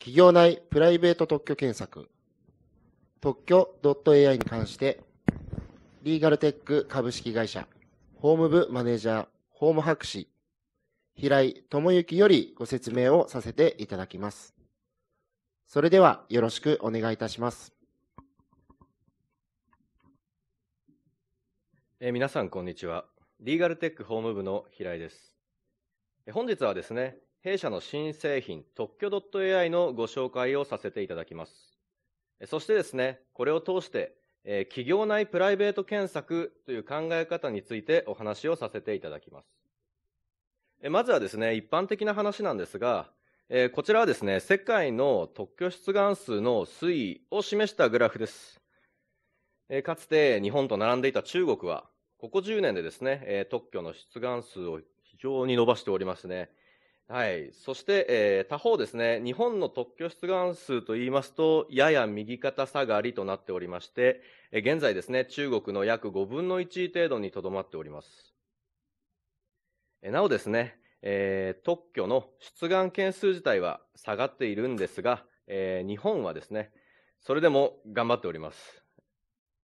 企業内プライベート特許検索、特許 .ai に関して、リーガルテック株式会社、法務部マネージャー、法務博士、平井智之よりご説明をさせていただきます。それではよろしくお願いいたします。え皆さん、こんにちは。リーガルテック法務部の平井です。本日はですね、弊社の新製品特許 .ai のご紹介をさせていただきます。そしてですね、これを通して、えー、企業内プライベート検索という考え方についてお話をさせていただきます。えまずはですね、一般的な話なんですが、えー、こちらはですね、世界の特許出願数の推移を示したグラフです。えかつて日本と並んでいた中国は、ここ10年でですね、え特許の出願数を非常に伸ばしておりますね、はい。そして、えー、他方ですね、日本の特許出願数といいますと、やや右肩下がりとなっておりまして、えー、現在ですね、中国の約5分の1程度にとどまっております。えー、なおですね、えー、特許の出願件数自体は下がっているんですが、えー、日本はですね、それでも頑張っております。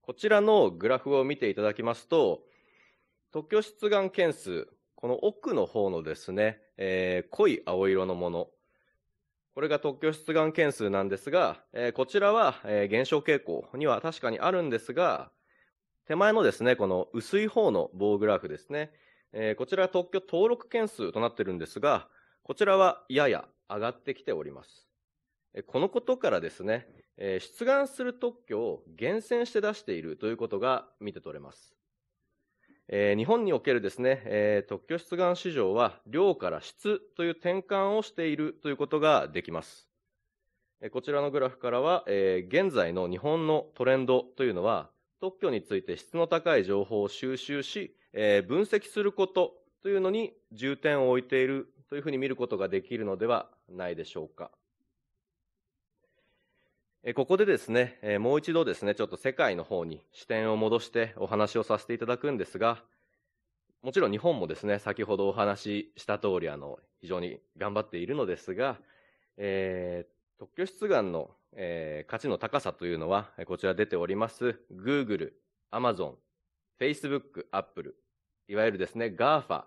こちらのグラフを見ていただきますと、特許出願件数、この奥の方のですね、えー、濃い青色のもの。これが特許出願件数なんですが、えー、こちらは、えー、減少傾向には確かにあるんですが、手前のですね、この薄い方の棒グラフですね。えー、こちら特許登録件数となってるんですが、こちらはやや上がってきております。このことからですね、えー、出願する特許を厳選して出しているということが見て取れます。えー、日本におけるですね、えー、特許出願市場は量から質という転換をしているということができます。えー、こちらのグラフからは、えー、現在の日本のトレンドというのは特許について質の高い情報を収集し、えー、分析することというのに重点を置いているというふうに見ることができるのではないでしょうか。ここでですね、もう一度ですね、ちょっと世界の方に視点を戻してお話をさせていただくんですが、もちろん日本もですね、先ほどお話しした通り、あの、非常に頑張っているのですが、えー、特許出願の、えー、価値の高さというのは、こちら出ております、Google、Amazon、Facebook、Apple、いわゆるですね、GAFA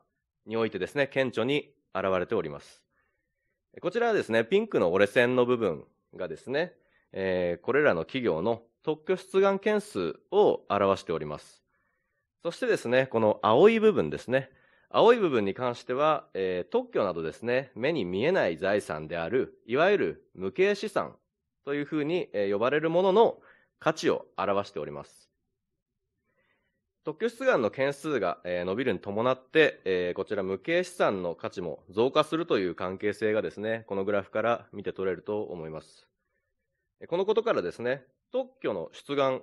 においてですね、顕著に現れております。こちらはですね、ピンクの折れ線の部分がですね、えー、これらの企業の特許出願件数を表しております。そしてですね、この青い部分ですね。青い部分に関しては、えー、特許などですね、目に見えない財産である、いわゆる無形資産というふうに、えー、呼ばれるものの価値を表しております。特許出願の件数が、えー、伸びるに伴って、えー、こちら無形資産の価値も増加するという関係性がですね、このグラフから見て取れると思います。このことからですね、特許の出願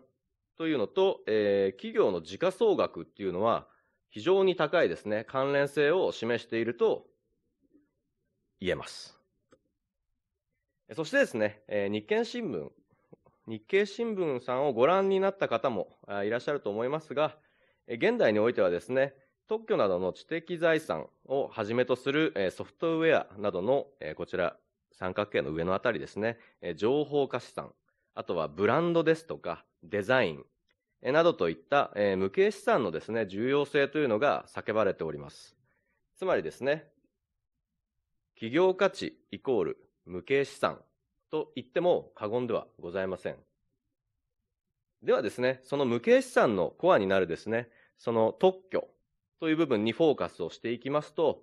というのと、えー、企業の時価総額っていうのは、非常に高いですね、関連性を示していると言えます。そしてですね、えー、日経新聞、日経新聞さんをご覧になった方もいらっしゃると思いますが、現代においてはですね、特許などの知的財産をはじめとするソフトウェアなどのこちら三角形の上のあたりですね、え情報化資産、あとはブランドですとかデザイン、えなどといった、え無形資産のですね、重要性というのが叫ばれております。つまりですね、企業価値イコール無形資産と言っても過言ではございません。ではですね、その無形資産のコアになるですね、その特許という部分にフォーカスをしていきますと、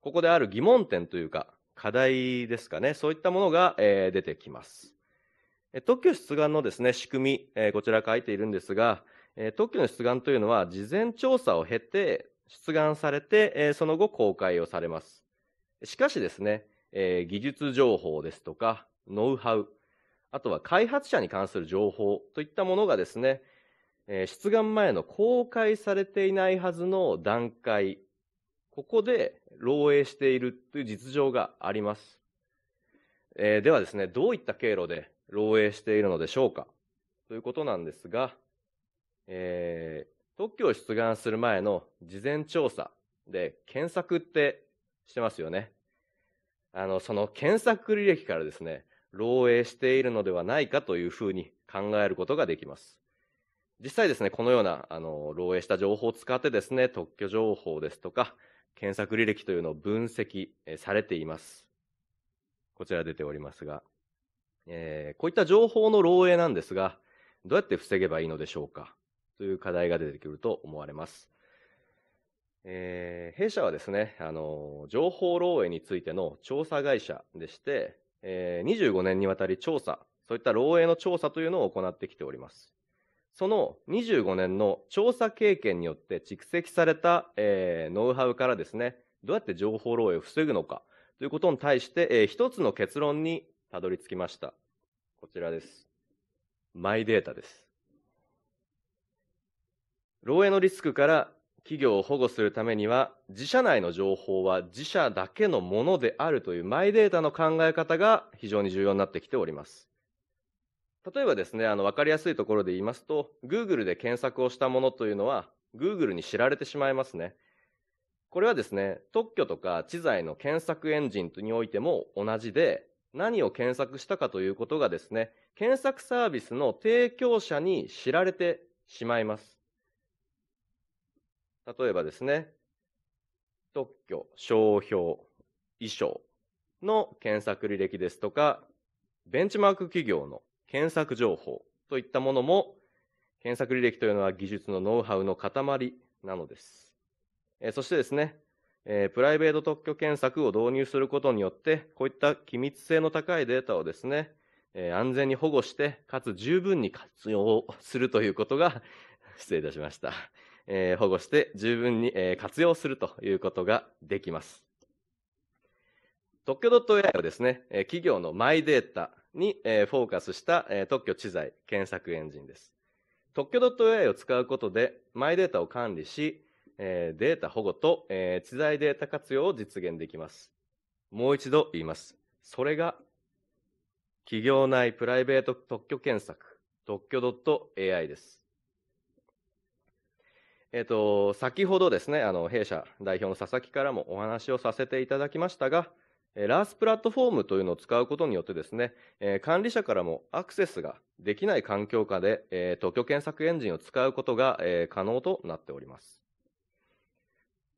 ここである疑問点というか、課題ですかね、そういったものが、えー、出てきます。特許出願のですね、仕組み、えー、こちら書いているんですが、えー、特許の出願というのは、事前調査を経て、出願されて、えー、その後公開をされます。しかしですね、えー、技術情報ですとか、ノウハウ、あとは開発者に関する情報といったものがですね、えー、出願前の公開されていないはずの段階ここで漏洩しているという実情があります。えー、ではですね、どういった経路で漏洩しているのでしょうかということなんですが、えー、特許を出願する前の事前調査で検索ってしてますよね。あの、その検索履歴からですね、漏洩しているのではないかというふうに考えることができます。実際ですね、このような、あの、漏洩した情報を使ってですね、特許情報ですとか、検索履歴というのを分析されています。こちら出ておりますが、えー、こういった情報の漏洩なんですが、どうやって防げばいいのでしょうかという課題が出てくると思われます。えー、弊社はですね、あの、情報漏洩についての調査会社でして、えー、25年にわたり調査、そういった漏洩の調査というのを行ってきております。その25年の調査経験によって蓄積された、えー、ノウハウからですね、どうやって情報漏洩を防ぐのかということに対して、えー、一つの結論にたどり着きました。こちらです。マイデータです。漏洩のリスクから企業を保護するためには、自社内の情報は自社だけのものであるというマイデータの考え方が非常に重要になってきております。例えばですね、あの、わかりやすいところで言いますと、Google で検索をしたものというのは、Google に知られてしまいますね。これはですね、特許とか知財の検索エンジンにおいても同じで、何を検索したかということがですね、検索サービスの提供者に知られてしまいます。例えばですね、特許、商標、衣装の検索履歴ですとか、ベンチマーク企業の検索情報といったものも、検索履歴というのは技術のノウハウの塊なのです。えそしてですね、えプライベート特許検索を導入することによって、こういった機密性の高いデータをですね、え安全に保護して、かつ十分に活用するということが、失礼いたしました。え保護して十分に、え活用するということができます。特許 .ai はですね、企業のマイデータに、えー、フォーカスした、えー、特許知財検索エンジンです。特許 .ai を使うことで、マイデータを管理し、えー、データ保護と、えー、知財データ活用を実現できます。もう一度言います。それが、企業内プライベート特許検索、特許 .ai です。えっ、ー、と、先ほどですね、あの、弊社代表の佐々木からもお話をさせていただきましたが、ラースプラットフォームというのを使うことによってですね、管理者からもアクセスができない環境下で特許検索エンジンを使うことが可能となっております。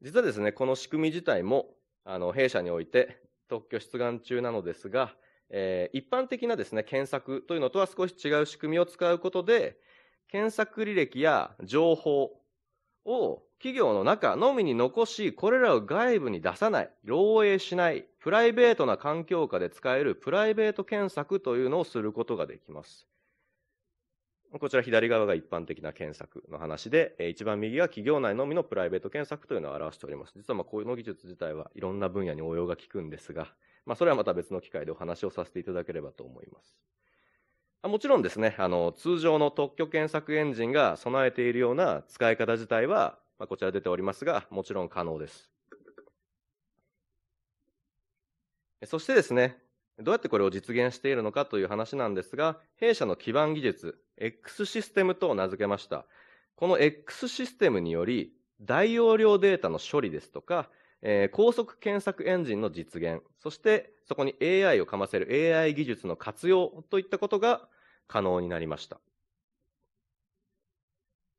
実はですね、この仕組み自体も、あの、弊社において特許出願中なのですが、え一般的なですね、検索というのとは少し違う仕組みを使うことで、検索履歴や情報、を企業の中のみに残し、これらを外部に出さない、漏洩しない、プライベートな環境下で使えるプライベート検索というのをすることができます。こちら左側が一般的な検索の話で、一番右が企業内のみのプライベート検索というのを表しております。実はまあこの技術自体はいろんな分野に応用が効くんですが、まあ、それはまた別の機会でお話をさせていただければと思います。もちろんですね、あの、通常の特許検索エンジンが備えているような使い方自体は、まあ、こちら出ておりますが、もちろん可能です。そしてですね、どうやってこれを実現しているのかという話なんですが、弊社の基盤技術、X システムと名付けました。この X システムにより、大容量データの処理ですとか、えー、高速検索エンジンの実現、そしてそこに AI をかませる AI 技術の活用といったことが、可能になりました。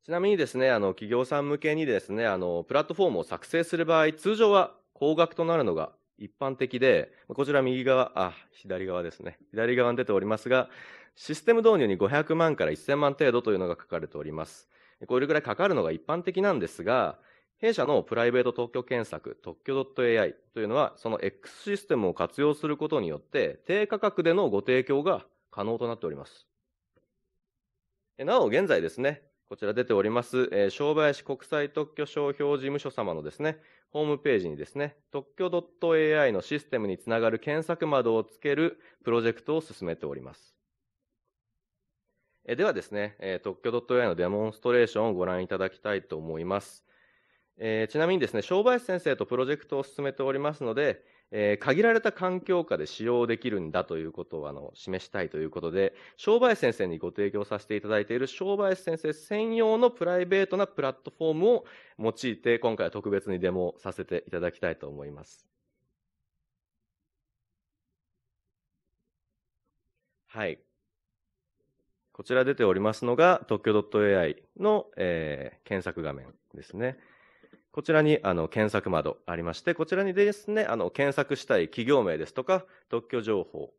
ちなみにですね、あの、企業さん向けにですね、あの、プラットフォームを作成する場合、通常は高額となるのが一般的で、こちら右側、あ、左側ですね。左側に出ておりますが、システム導入に500万から1000万程度というのが書かれております。これぐらいかかるのが一般的なんですが、弊社のプライベート特許検索、特許 .ai というのは、その X システムを活用することによって、低価格でのご提供が可能となっております。なお、現在ですね、こちら出ております、えー、商売市国際特許商標事務所様のですね、ホームページにですね、特許 .ai のシステムにつながる検索窓をつけるプロジェクトを進めております。えではですね、え特許 .ai のデモンストレーションをご覧いただきたいと思います。えー、ちなみにですね、商売先生とプロジェクトを進めておりますので、えー、限られた環境下で使用できるんだということをあの示したいということで、商売先生にご提供させていただいている商売先生専用のプライベートなプラットフォームを用いて、今回は特別にデモさせていただきたいと思います。はい。こちら出ておりますのが、特許 .ai の、えー、検索画面ですね。こちらにあの検索窓ありまして、こちらにですね、あの検索したい企業名ですとか、特許情報、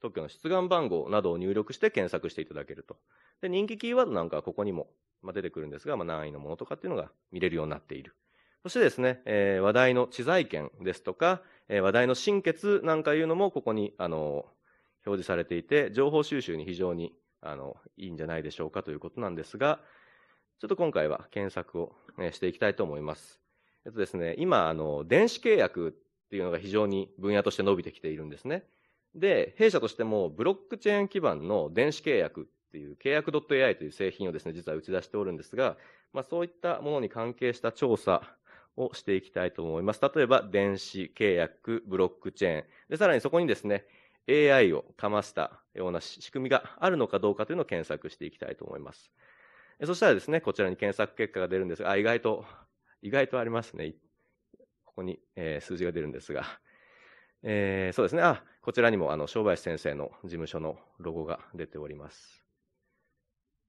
特許の出願番号などを入力して検索していただけると。で人気キーワードなんかはここにも、まあ、出てくるんですが、まあ、難易のものとかっていうのが見れるようになっている。そしてですね、えー、話題の知財権ですとか、えー、話題の心血なんかいうのもここに、あの表示されていて、情報収集に非常にあのいいんじゃないでしょうかということなんですが、ちょっと今回は検索を、ね、していきたいと思います。えっとですね、今、あの、電子契約っていうのが非常に分野として伸びてきているんですね。で、弊社としてもブロックチェーン基盤の電子契約っていう契約 .ai という製品をですね、実は打ち出しておるんですが、まあそういったものに関係した調査をしていきたいと思います。例えば、電子契約、ブロックチェーン。で、さらにそこにですね、AI をかましたような仕組みがあるのかどうかというのを検索していきたいと思います。そしたらですね、こちらに検索結果が出るんですが、あ、意外と、意外とありますね。ここに、えー、数字が出るんですが、えー、そうですね、あ、こちらにも、あの、正林先生の事務所のロゴが出ております。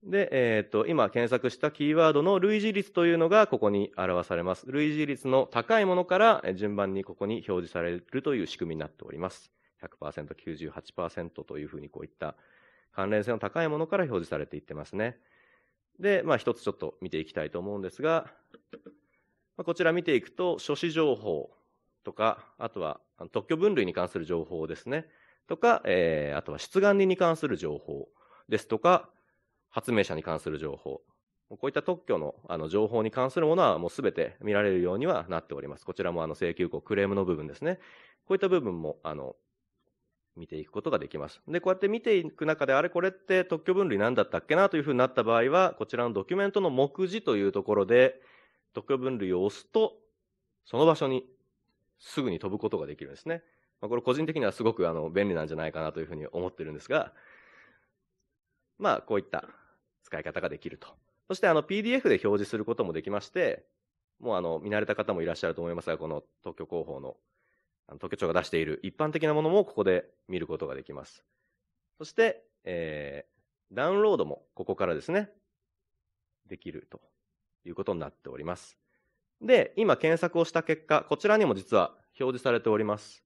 で、えっ、と、今検索したキーワードの類似率というのがここに表されます。類似率の高いものから順番にここに表示されるという仕組みになっております。100%、98%というふうにこういった関連性の高いものから表示されていってますね。で、まあ、一つちょっと見ていきたいと思うんですが、まあ、こちら見ていくと、書士情報とか、あとは特許分類に関する情報ですね、とか、えー、あとは出願人に関する情報ですとか、発明者に関する情報、こういった特許のあの情報に関するものはもうすべて見られるようにはなっております。こちらもあの請求項、クレームの部分ですね。こういった部分もあの見ていくことができます。で、こうやって見ていく中で、あれこれって特許分類なんだったっけなというふうになった場合は、こちらのドキュメントの目次というところで、特許分類を押すと、その場所にすぐに飛ぶことができるんですね。まあ、これ個人的にはすごくあの便利なんじゃないかなというふうに思ってるんですが、まあ、こういった使い方ができると。そして、あの、PDF で表示することもできまして、もうあの、見慣れた方もいらっしゃると思いますが、この特許広報のあの、庁が出している一般的なものもここで見ることができます。そして、えー、ダウンロードもここからですね、できるということになっております。で、今検索をした結果、こちらにも実は表示されております。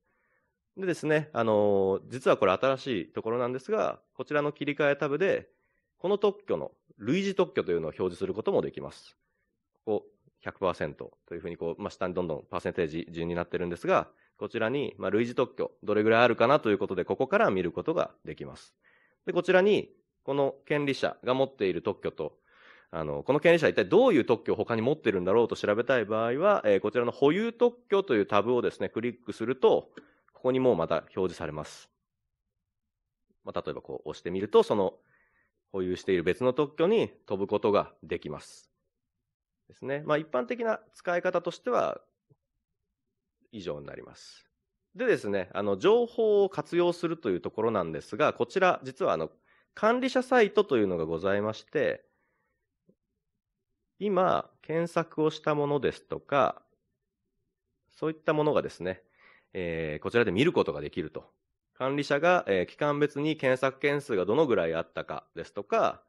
でですね、あのー、実はこれ新しいところなんですが、こちらの切り替えタブで、この特許の類似特許というのを表示することもできます。ここ100%というふうにこう、まあ、下にどんどんパーセンテージ順になってるんですが、こちらに、まあ、類似特許、どれぐらいあるかなということで、ここから見ることができます。で、こちらに、この権利者が持っている特許と、あの、この権利者は一体どういう特許を他に持ってるんだろうと調べたい場合は、えー、こちらの保有特許というタブをですね、クリックすると、ここにもうまた表示されます。まあ、例えばこう押してみると、その保有している別の特許に飛ぶことができます。ですね。まあ一般的な使い方としては、以上になります。でですね、あの、情報を活用するというところなんですが、こちら、実はあの、管理者サイトというのがございまして、今、検索をしたものですとか、そういったものがですね、えー、こちらで見ることができると。管理者が、えー、期間別に検索件数がどのぐらいあったかですとか、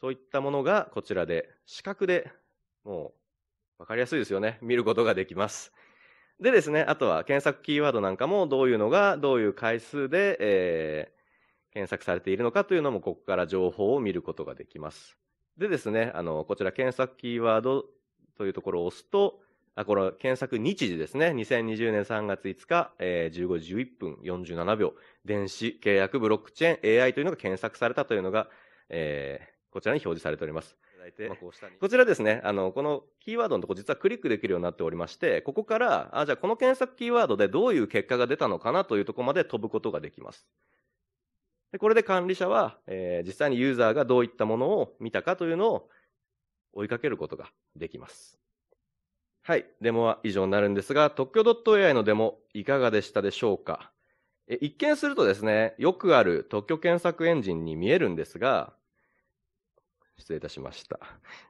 そういったものがこちらで、視覚でもうわかりやすいですよね。見ることができます。でですね、あとは検索キーワードなんかもどういうのがどういう回数で、えー、検索されているのかというのもここから情報を見ることができます。でですね、あの、こちら検索キーワードというところを押すと、あ、この検索日時ですね。2020年3月5日、えー、15時11分47秒。電子契約ブロックチェーン AI というのが検索されたというのが、えー、こちらに表示されております。こちらですね、あの、このキーワードのとこ実はクリックできるようになっておりまして、ここから、あ、じゃあこの検索キーワードでどういう結果が出たのかなというとこまで飛ぶことができます。でこれで管理者は、えー、実際にユーザーがどういったものを見たかというのを追いかけることができます。はい。デモは以上になるんですが、特許 .ai のデモいかがでしたでしょうか一見するとですね、よくある特許検索エンジンに見えるんですが、失礼いたしました。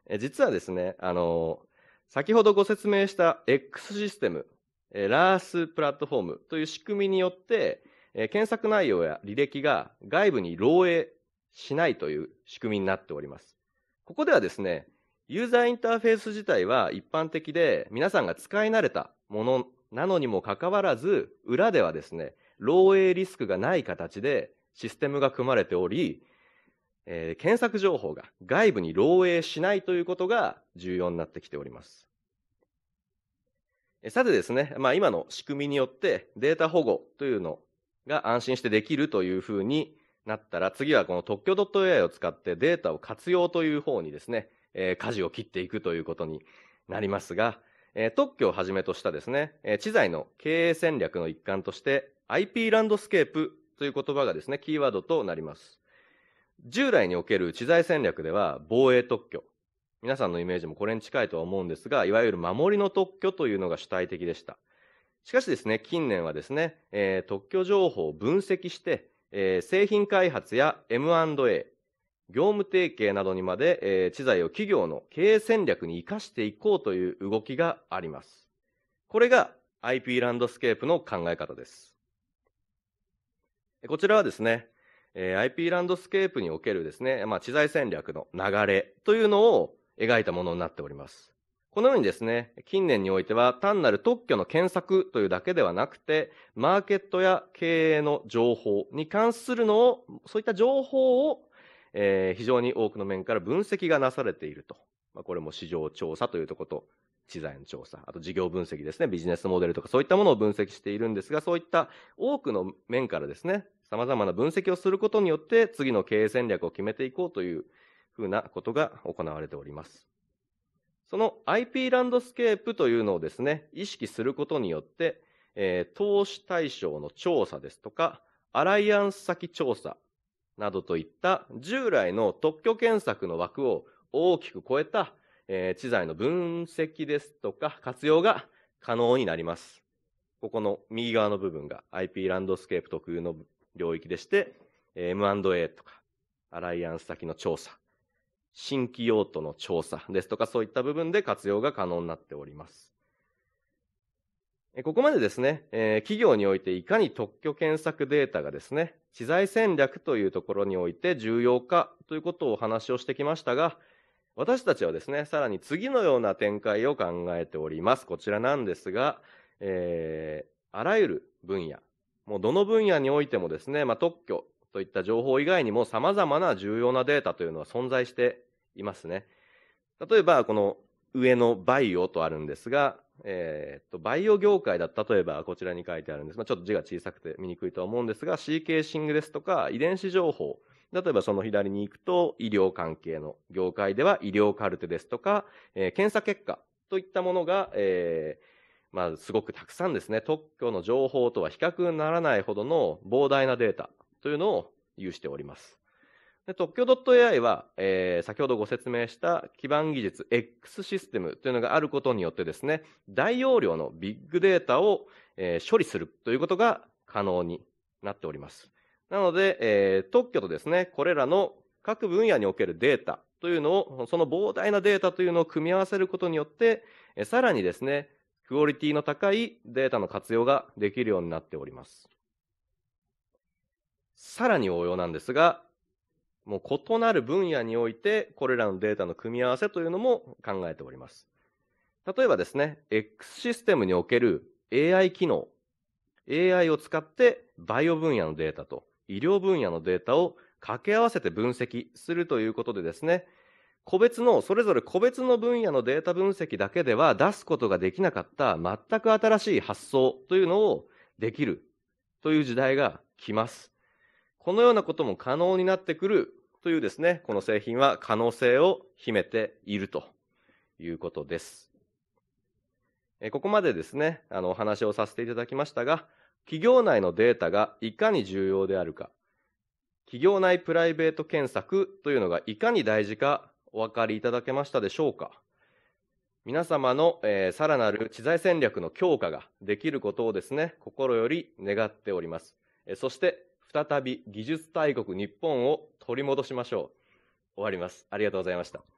え実はですね、あの先ほどご説明した X システム、えラースプラットフォームという仕組みによって、え検索内容や履歴が外部に漏洩しないという仕組みになっております。ここではですね、ユーザーインターフェース自体は一般的で皆さんが使い慣れたものなのにもかかわらず裏ではですね漏洩リスクがない形でシステムが組まれておりえー、検索情報が外部に漏洩しないということが重要になってきております。さてですね、まあ、今の仕組みによってデータ保護というのが安心してできるというふうになったら、次はこの特許 .ai を使ってデータを活用という方にですね、えー、舵を切っていくということになりますが、えー、特許をはじめとしたですね、えー、知財の経営戦略の一環として IP ランドスケープという言葉がですね、キーワードとなります。従来における知財戦略では防衛特許。皆さんのイメージもこれに近いとは思うんですが、いわゆる守りの特許というのが主体的でした。しかしですね、近年はですね、えー、特許情報を分析して、えー、製品開発や M&A、業務提携などにまで、えー、知財を企業の経営戦略に生かしていこうという動きがあります。これが IP ランドスケープの考え方です。こちらはですね、えー、IP ランドスケープにおけるですね、まあ、知財戦略の流れというのを描いたものになっております。このようにですね、近年においては単なる特許の検索というだけではなくて、マーケットや経営の情報に関するのを、そういった情報を、えー、非常に多くの面から分析がなされていると。まあ、これも市場調査というとこと、知財の調査、あと事業分析ですね、ビジネスモデルとかそういったものを分析しているんですが、そういった多くの面からですね、さまざまな分析をすることによって、次の経営戦略を決めていこうというふうなことが行われております。その IP ランドスケープというのをですね、意識することによって、えー、投資対象の調査ですとか、アライアンス先調査などといった従来の特許検索の枠を大きく超えた、えー、知財の分析ですとか活用が可能になります。ここの右側の部分が IP ランドスケープ特有の領域でして、M&A とか、アライアンス先の調査、新規用途の調査ですとか、そういった部分で活用が可能になっております。ここまでですね、え企業においていかに特許検索データがですね、知財戦略というところにおいて重要かということをお話をしてきましたが、私たちはですね、さらに次のような展開を考えております。こちらなんですが、えー、あらゆる分野もうどの分野においてもですね、まあ、特許といった情報以外にも様々な重要なデータというのは存在していますね。例えば、この上のバイオとあるんですが、えー、と、バイオ業界だと、例えばこちらに書いてあるんです。まあ、ちょっと字が小さくて見にくいとは思うんですが、シーケーシングですとか、遺伝子情報。例えばその左に行くと、医療関係の業界では医療カルテですとか、えー、検査結果といったものが、えー、まあ、すごくたくさんですね、特許の情報とは比較にならないほどの膨大なデータというのを有しております。で特許 .ai は、えー、先ほどご説明した基盤技術 X システムというのがあることによってですね、大容量のビッグデータを、えー、処理するということが可能になっております。なので、えー、特許とですね、これらの各分野におけるデータというのを、その膨大なデータというのを組み合わせることによって、えさらにですね、クオリティの高いデータの活用ができるようになっております。さらに応用なんですが、もう異なる分野において、これらのデータの組み合わせというのも考えております。例えばですね、X システムにおける AI 機能、AI を使ってバイオ分野のデータと医療分野のデータを掛け合わせて分析するということでですね、個別の、それぞれ個別の分野のデータ分析だけでは出すことができなかった全く新しい発想というのをできるという時代が来ます。このようなことも可能になってくるというですね、この製品は可能性を秘めているということです。ここまでですね、あのお話をさせていただきましたが、企業内のデータがいかに重要であるか、企業内プライベート検索というのがいかに大事かお分かりいただけましたでしょうか皆様の、えー、さらなる知財戦略の強化ができることをですね、心より願っております。えそして、再び技術大国日本を取り戻しましょう。終わります。ありがとうございました。